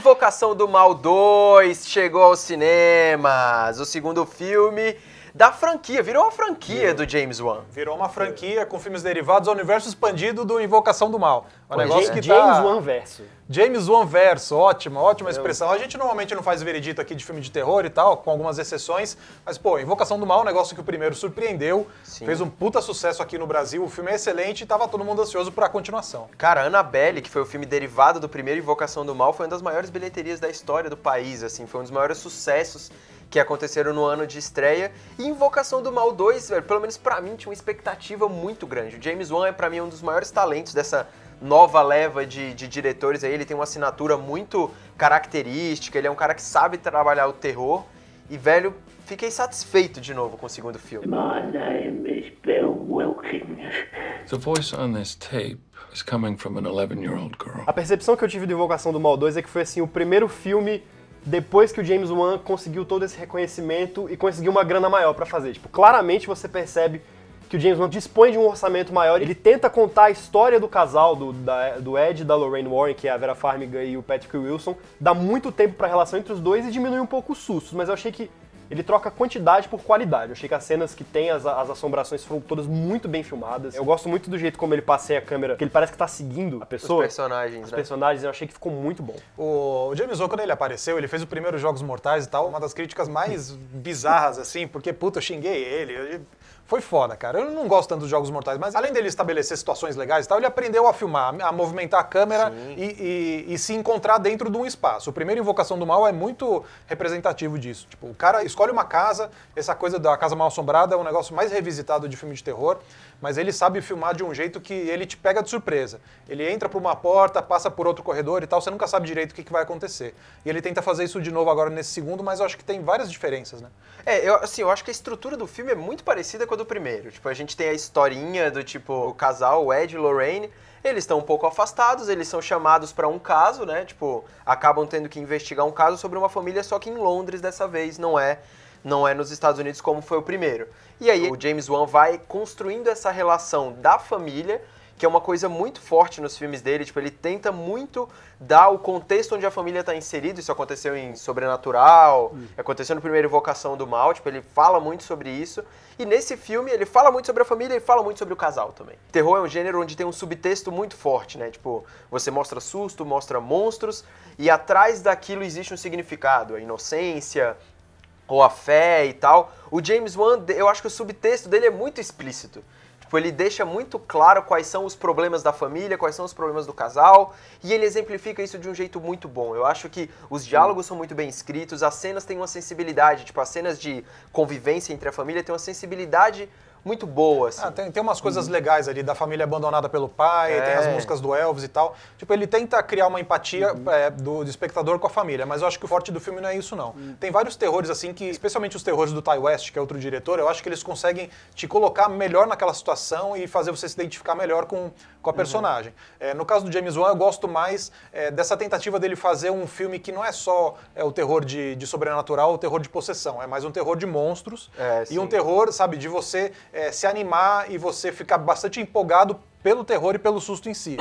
Invocação do Mal 2 chegou aos cinemas. O segundo filme da franquia. Virou uma franquia Virou. do James Wan. Virou uma franquia com filmes derivados ao universo expandido do Invocação do Mal. Um negócio que tá- James tá... Wan verso. James Wan verso, ótima, ótima Meu. expressão. A gente normalmente não faz veredito aqui de filme de terror e tal, com algumas exceções, mas pô, Invocação do Mal é um negócio que o primeiro surpreendeu, Sim. fez um puta sucesso aqui no Brasil, o filme é excelente e tava todo mundo ansioso para a continuação. Cara, Annabelle, que foi o filme derivado do primeiro Invocação do Mal, foi uma das maiores bilheterias da história do país, assim, foi um dos maiores sucessos que aconteceram no ano de estreia. E Invocação do Mal 2, velho, pelo menos para mim, tinha uma expectativa muito grande. O James Wan é para mim um dos maiores talentos dessa nova leva de, de diretores aí. Ele tem uma assinatura muito característica, ele é um cara que sabe trabalhar o terror. E, velho, fiquei satisfeito de novo com o segundo filme. My name is Bill Wilkins. The voice on this tape coming from an 11-year-old girl. A percepção que eu tive de Invocação do Mal 2 é que foi assim o primeiro filme depois que o James Wan conseguiu todo esse reconhecimento e conseguiu uma grana maior para fazer. Tipo, claramente você percebe que o James Wan dispõe de um orçamento maior, ele tenta contar a história do casal, do, da, do Ed e da Lorraine Warren, que é a Vera Farmiga e o Patrick Wilson, dá muito tempo pra relação entre os dois e diminui um pouco os sustos, mas eu achei que ele troca quantidade por qualidade. Eu achei que as cenas que tem as, as assombrações foram todas muito bem filmadas. Eu gosto muito do jeito como ele passeia a câmera, que ele parece que tá seguindo a pessoa. Os personagens, Os né? personagens, eu achei que ficou muito bom. O James Wan, quando ele apareceu, ele fez o primeiro Jogos Mortais e tal, uma das críticas mais bizarras, assim, porque, puta, eu xinguei ele. Foi foda, cara. Eu não gosto tanto dos jogos mortais, mas além dele estabelecer situações legais e tal, ele aprendeu a filmar, a movimentar a câmera e, e, e, se encontrar dentro de um espaço. O primeiro Invocação do Mal é muito representativo disso. Tipo, o cara escolhe uma casa, essa coisa da casa mal assombrada é um negócio mais revisitado de filme de terror, mas ele sabe filmar de um jeito que ele te pega de surpresa. Ele entra por uma porta, passa por outro corredor e tal, você nunca sabe direito o que, que vai acontecer. E ele tenta fazer isso de novo agora nesse segundo, mas eu acho que tem várias diferenças, né? É, eu, assim, eu acho que a estrutura do filme é muito parecida com a do primeiro. Tipo, a gente tem a historinha do tipo, o casal, o Ed e Lorraine, eles estão um pouco afastados, eles são chamados para um caso, né? Tipo, acabam tendo que investigar um caso sobre uma família, só que em Londres dessa vez, não é não é nos Estados Unidos como foi o primeiro. E aí o James Wan vai construindo essa relação da família que é uma coisa muito forte nos filmes dele. Tipo, ele tenta muito dar o contexto onde a família está inserida. Isso aconteceu em Sobrenatural, hum. aconteceu no primeiro Evocação do Mal. Tipo, ele fala muito sobre isso. E nesse filme, ele fala muito sobre a família e fala muito sobre o casal também. Terror é um gênero onde tem um subtexto muito forte, né? Tipo, você mostra susto, mostra monstros, e atrás daquilo existe um significado. A inocência, ou a fé e tal. O James Wan, eu acho que o subtexto dele é muito explícito. Tipo, ele deixa muito claro quais são os problemas da família, quais são os problemas do casal, e ele exemplifica isso de um jeito muito bom. Eu acho que os diálogos são muito bem escritos, as cenas têm uma sensibilidade, tipo, as cenas de convivência entre a família têm uma sensibilidade muito boa, assim. Ah, tem, tem umas coisas uhum. legais ali, da família abandonada pelo pai, é. tem as é. músicas do Elvis e tal. Tipo, ele tenta criar uma empatia uhum. é, do, do, espectador com a família, mas eu acho que o forte do filme não é isso, não. Uhum. Tem vários terrores, assim, que, especialmente os terrores do Ty West, que é outro diretor, eu acho que eles conseguem te colocar melhor naquela situação e fazer você se identificar melhor com, com a uhum. personagem. Uhum. É, no caso do James Wan, eu gosto mais é, dessa tentativa dele fazer um filme que não é só é, o terror de, de sobrenatural, o terror de possessão, é mais um terror de monstros é, e um terror, sabe, de você é, se animar e você ficar bastante empolgado pelo terror e pelo susto em si.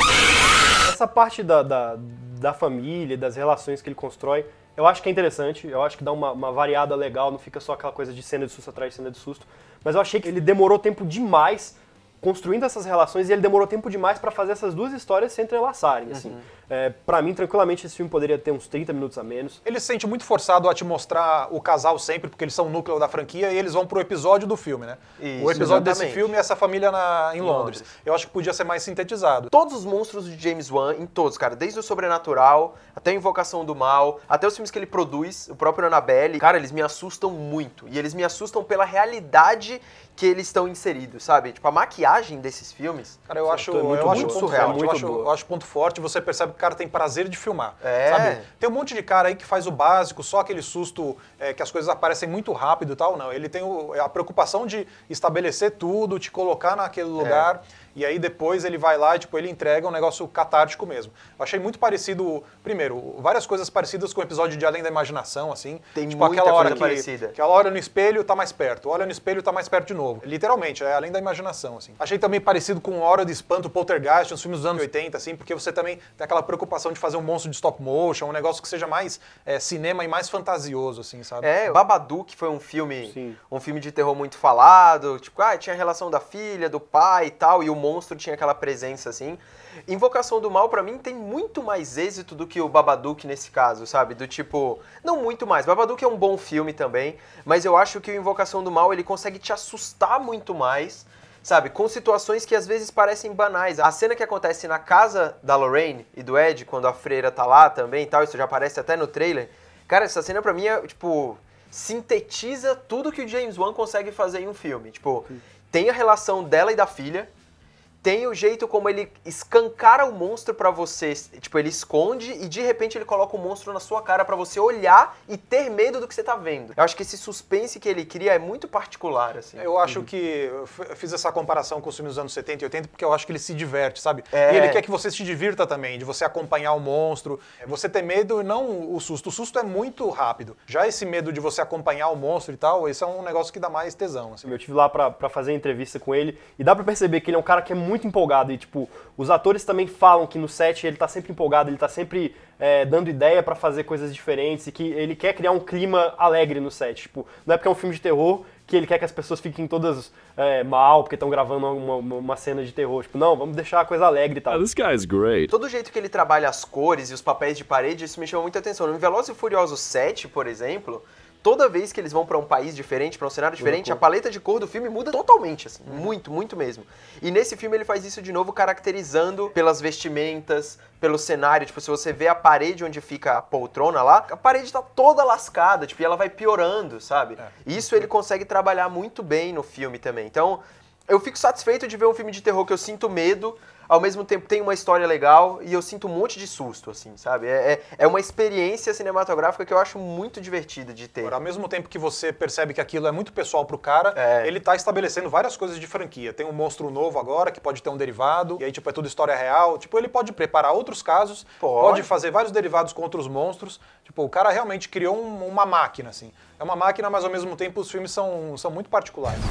Essa parte da, da, da família, das relações que ele constrói, eu acho que é interessante, eu acho que dá uma, uma, variada legal, não fica só aquela coisa de cena de susto atrás de cena de susto. Mas eu achei que ele demorou tempo demais construindo essas relações e ele demorou tempo demais para fazer essas duas histórias se entrelaçarem, assim. Uhum. É, para mim, tranquilamente, esse filme poderia ter uns 30 minutos a menos. Ele se sente muito forçado a te mostrar o casal sempre, porque eles são o núcleo da franquia e eles vão pro episódio do filme, né? Isso, o episódio exatamente. desse filme é essa família na, em Londres. Londres. Eu acho que podia ser mais sintetizado. Todos os monstros de James Wan, em todos, cara, desde o Sobrenatural, até a Invocação do Mal, até os filmes que ele produz, o próprio Annabelle, cara, eles me assustam muito. E eles me assustam pela realidade que eles estão inseridos, sabe? Tipo, a maquiagem maquiagem desses filmes. Cara, eu acho, é muito eu acho surreal. É muito eu, acho, eu, acho, ponto forte, você percebe que o cara tem prazer de filmar. É. Sabe? Tem um monte de cara aí que faz o básico, só aquele susto é, que as coisas aparecem muito rápido e tal. Não, ele tem o, a preocupação de estabelecer tudo, te colocar naquele é. lugar. É e aí depois ele vai lá e tipo, ele entrega um negócio catártico mesmo. Eu achei muito parecido, primeiro, várias coisas parecidas com o episódio de Além da Imaginação, assim. Tem tipo, muita aquela hora coisa que, parecida. Aquela hora no espelho tá mais perto, olha no espelho tá mais perto de novo. Literalmente, é Além da Imaginação, assim. Achei também parecido com Hora de Espanto, Poltergeist, nos filmes dos anos 80, assim, porque você também tem aquela preocupação de fazer um monstro de stop motion, um negócio que seja mais é, cinema e mais fantasioso, assim, sabe? É, Babadook foi um filme, Sim. um filme de terror muito falado, tipo, ah, tinha a relação da filha, do pai e tal, e o monstro monstro tinha aquela presença assim. Invocação do Mal para mim tem muito mais êxito do que o Babadook nesse caso, sabe? Do tipo, não muito mais. Babadook é um bom filme também, mas eu acho que o Invocação do Mal ele consegue te assustar muito mais. Sabe, com situações que às vezes parecem banais. A cena que acontece na casa da Lorraine e do Ed, quando a freira tá lá também e tal, isso já aparece até no trailer. Cara, essa cena pra mim é, tipo, sintetiza tudo que o James Wan consegue fazer em um filme. Tipo, tem a relação dela e da filha, tem o jeito como ele escancara o monstro para você, tipo, ele esconde e de repente ele coloca o monstro na sua cara para você olhar e ter medo do que você tá vendo. Eu acho que esse suspense que ele cria é muito particular, assim. Eu acho uhum. que eu fiz essa comparação com os filmes dos anos 70 e 80 porque eu acho que ele se diverte, sabe? É... E ele quer que você se divirta também, de você acompanhar o monstro, é, você ter medo e não o susto. O susto é muito rápido. Já esse medo de você acompanhar o monstro e tal, isso é um negócio que dá mais tesão, assim. Eu tive lá para fazer entrevista com ele e dá para perceber que ele é um cara que é muito muito empolgado. E, tipo, os atores também falam que no set ele tá sempre empolgado, ele tá sempre é, dando ideia para fazer coisas diferentes e que ele quer criar um clima alegre no set. Tipo, não é porque é um filme de terror que ele quer que as pessoas fiquem todas é, mal porque estão gravando uma, uma, cena de terror. Tipo, não, vamos deixar a coisa alegre e tal. Ah, todo o great. Todo jeito que ele trabalha as cores e os papéis de parede, isso me chamou muita atenção. No Veloz e Furioso 7, por exemplo, toda vez que eles vão para um país diferente, para um cenário diferente, a paleta de cor do filme muda totalmente, assim, uhum. muito, muito mesmo. E nesse filme ele faz isso de novo, caracterizando pelas vestimentas, pelo cenário. Tipo, se você vê a parede onde fica a poltrona lá, a parede tá toda lascada, tipo, e ela vai piorando, sabe? É. Isso ele consegue trabalhar muito bem no filme também. Então, eu fico satisfeito de ver um filme de terror que eu sinto medo, ao mesmo tempo tem uma história legal e eu sinto um monte de susto, assim, sabe? É, é, é uma experiência cinematográfica que eu acho muito divertida de ter. Agora, ao mesmo tempo que você percebe que aquilo é muito pessoal pro cara, é. ele tá estabelecendo várias coisas de franquia. Tem um monstro novo agora, que pode ter um derivado, e aí, tipo, é tudo história real. Tipo, ele pode preparar outros casos, pode, pode fazer vários derivados contra os monstros. Tipo, o cara realmente criou um, uma máquina, assim. É uma máquina, mas ao mesmo tempo os filmes são, são muito particulares.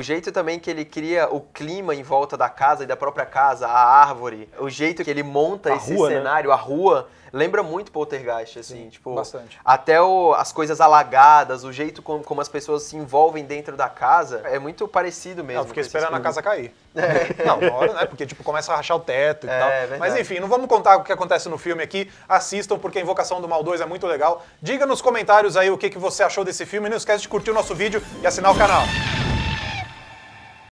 O jeito também que ele cria o clima em volta da casa e da própria casa, a árvore, o jeito que ele monta a esse rua, né? cenário, né? a rua, lembra muito Poltergeist, assim, Sim, tipo... Bastante. Até o, as coisas alagadas, o jeito como, como, as pessoas se envolvem dentro da casa, é muito parecido mesmo. Eu fiquei esperando a casa cair. É. Não, na hora, né? Porque, tipo, começa a rachar o teto e é, tal. Verdade. Mas, enfim, não vamos contar o que acontece no filme aqui. Assistam, porque a Invocação do Mal 2 é muito legal. Diga nos comentários aí o que, que você achou desse filme. não esquece de curtir o nosso vídeo e assinar o canal.